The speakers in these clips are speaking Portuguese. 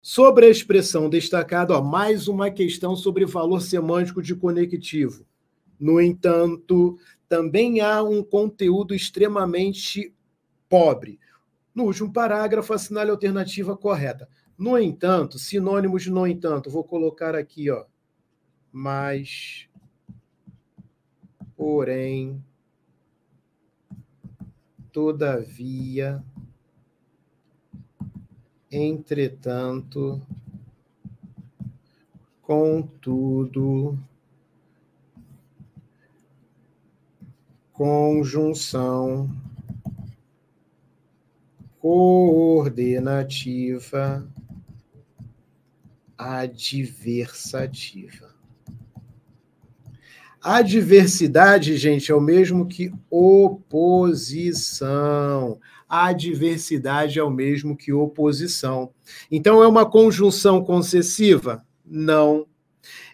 Sobre a expressão destacada, ó, mais uma questão sobre valor semântico de conectivo. No entanto, também há um conteúdo extremamente pobre. No último parágrafo, assinale a alternativa correta. No entanto, sinônimos de no entanto, vou colocar aqui, ó. Mas, porém, todavia, Entretanto, contudo, conjunção coordenativa adversativa. Adversidade, gente, é o mesmo que oposição. Adversidade é o mesmo que oposição. Então, é uma conjunção concessiva? Não.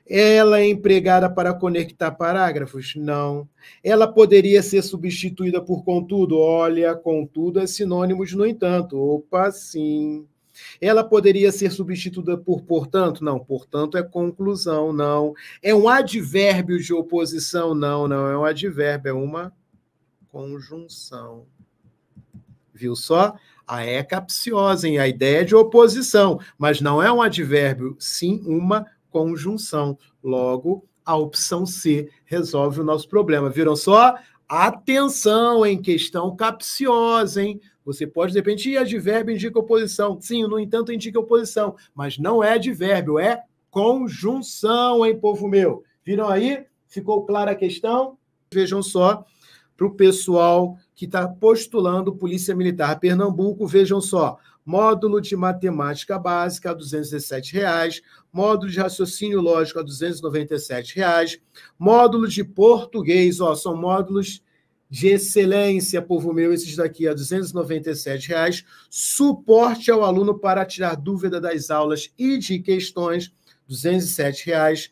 Ela é empregada para conectar parágrafos? Não. Ela poderia ser substituída por contudo? Olha, contudo é sinônimo de no entanto. Opa, sim. Ela poderia ser substituída por portanto? Não, portanto é conclusão, não. É um advérbio de oposição? Não, não é um advérbio, é uma conjunção. Viu só? A ah, é capciosa, hein? a ideia é de oposição, mas não é um advérbio, sim uma conjunção. Logo, a opção C resolve o nosso problema. Viram só? Atenção em questão capciosa, hein? Você pode, de repente, ir advérbio indica oposição. Sim, no entanto, indica oposição. Mas não é advérbio, é conjunção, hein, povo meu? Viram aí? Ficou clara a questão? Vejam só para o pessoal que está postulando Polícia Militar Pernambuco. Vejam só, módulo de matemática básica a R$ reais, módulo de raciocínio lógico a R$ reais, módulo de português, ó, são módulos de excelência, povo meu, esses daqui a R$ 297, reais, suporte ao aluno para tirar dúvida das aulas e de questões, R$ 207, reais,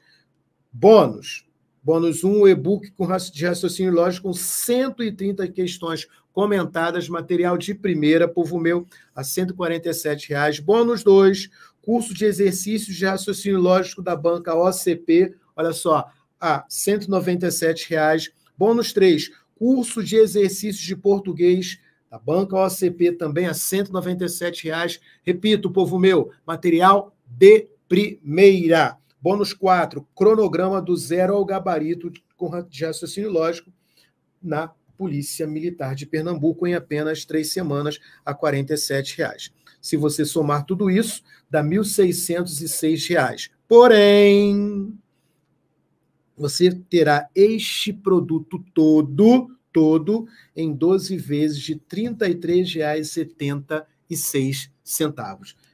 bônus, Bônus 1, um, e-book de raciocínio lógico com 130 questões comentadas, material de primeira, povo meu, a R$ reais. Bônus 2, curso de exercícios de raciocínio lógico da banca OCP, olha só, a R$ reais. Bônus 3, curso de exercícios de português da banca OCP, também a R$ reais. Repito, povo meu, material de primeira. Bônus 4, cronograma do zero ao gabarito de raciocínio lógico na Polícia Militar de Pernambuco em apenas três semanas a R$ 47,00. Se você somar tudo isso, dá R$ 1.606. Porém, você terá este produto todo, todo, em 12 vezes de R$ 33,76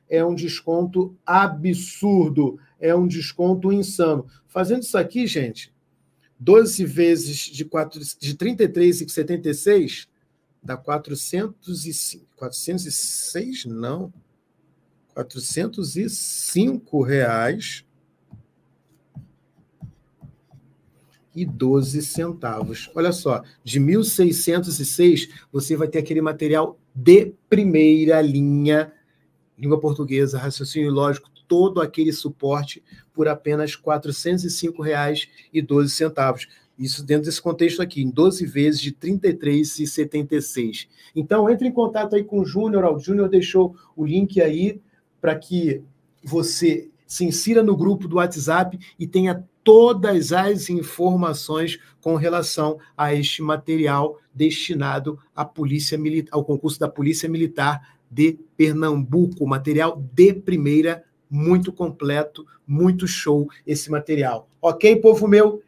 é um desconto absurdo, é um desconto insano. Fazendo isso aqui, gente, 12 vezes de, de 33,76 dá 405, 406 não, 405 reais e 12 centavos. Olha só, de 1.606 você vai ter aquele material de primeira linha língua portuguesa, raciocínio lógico, todo aquele suporte por apenas R$ 405,12. Isso dentro desse contexto aqui, em 12 vezes de R$ 33,76. Então, entre em contato aí com o Júnior. O Júnior deixou o link aí para que você se insira no grupo do WhatsApp e tenha todas as informações com relação a este material destinado à polícia militar, ao concurso da Polícia Militar de Pernambuco. Material de primeira, muito completo, muito show esse material. Ok, povo meu?